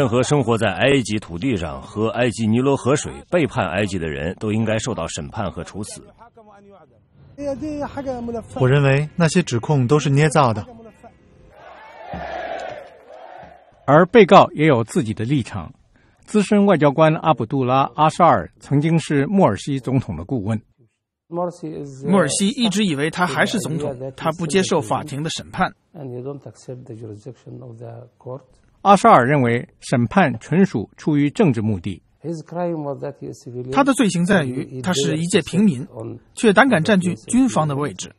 任何生活在埃及土地上、喝埃及尼罗河水、背叛埃及的人，都应该受到审判和处死。我认为那些指控都是捏造的，而被告也有自己的立场。资深外交官阿卜杜拉·阿沙尔曾经是穆尔西总统的顾问。穆尔西一直以为他还是总统，他不接受法庭的审判。阿沙尔认为，审判纯属出于政治目的。他的罪行在于，他是一介平民，却胆敢占据军方的位置。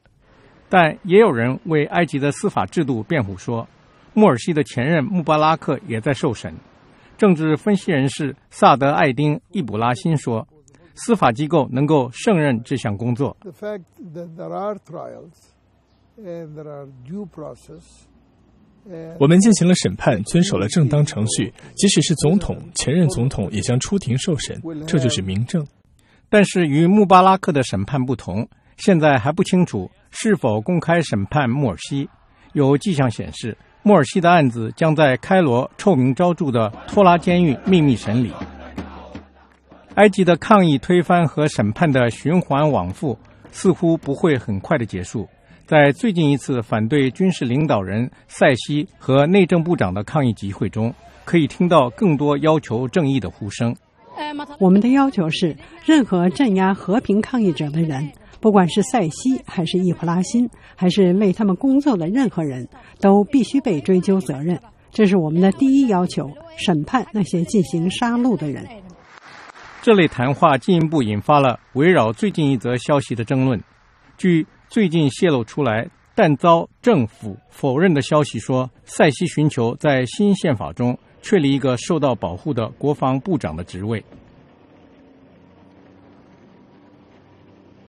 但也有人为埃及的司法制度辩护，说，穆尔西的前任穆巴拉克也在受审。政治分析人士萨德艾丁·伊卜拉欣说，司法机构能够胜任这项工作。我们进行了审判，遵守了正当程序。即使是总统、前任总统也将出庭受审，这就是明证。但是与穆巴拉克的审判不同，现在还不清楚是否公开审判穆尔西。有迹象显示，穆尔西的案子将在开罗臭名昭著的托拉监狱秘密审理。埃及的抗议、推翻和审判的循环往复，似乎不会很快的结束。在最近一次反对军事领导人塞西和内政部长的抗议集会中，可以听到更多要求正义的呼声。我们的要求是，任何镇压和平抗议者的人，不管是塞西还是易卜拉欣，还是为他们工作的任何人都必须被追究责任。这是我们的第一要求：审判那些进行杀戮的人。这类谈话进一步引发了围绕最近一则消息的争论。据最近泄露出来但遭政府否认的消息说，塞西寻求在新宪法中确立一个受到保护的国防部长的职位。